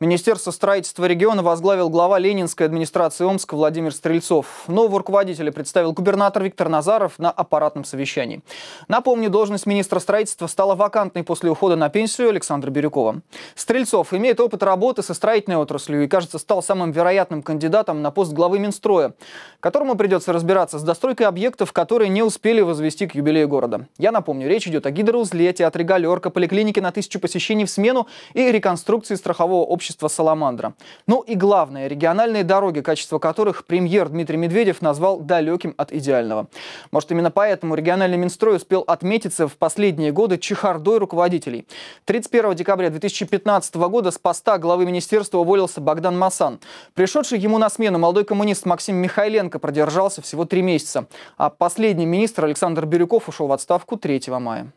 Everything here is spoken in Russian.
Министерство строительства региона возглавил глава Ленинской администрации Омска Владимир Стрельцов. Нового руководителя представил губернатор Виктор Назаров на аппаратном совещании. Напомню, должность министра строительства стала вакантной после ухода на пенсию Александра Бирюкова. Стрельцов имеет опыт работы со строительной отраслью и, кажется, стал самым вероятным кандидатом на пост главы Минстроя, которому придется разбираться с достройкой объектов, которые не успели возвести к юбилею города. Я напомню, речь идет о гидроузле, театре «Галерка», поликлинике на тысячу посещений в смену и реконструкции страхового общества общества «Саламандра». Ну и главное, региональные дороги, качество которых премьер Дмитрий Медведев назвал далеким от идеального. Может, именно поэтому региональный Минстрой успел отметиться в последние годы чехардой руководителей. 31 декабря 2015 года с поста главы министерства уволился Богдан Масан. Пришедший ему на смену молодой коммунист Максим Михайленко продержался всего три месяца, а последний министр Александр Бирюков ушел в отставку 3 мая.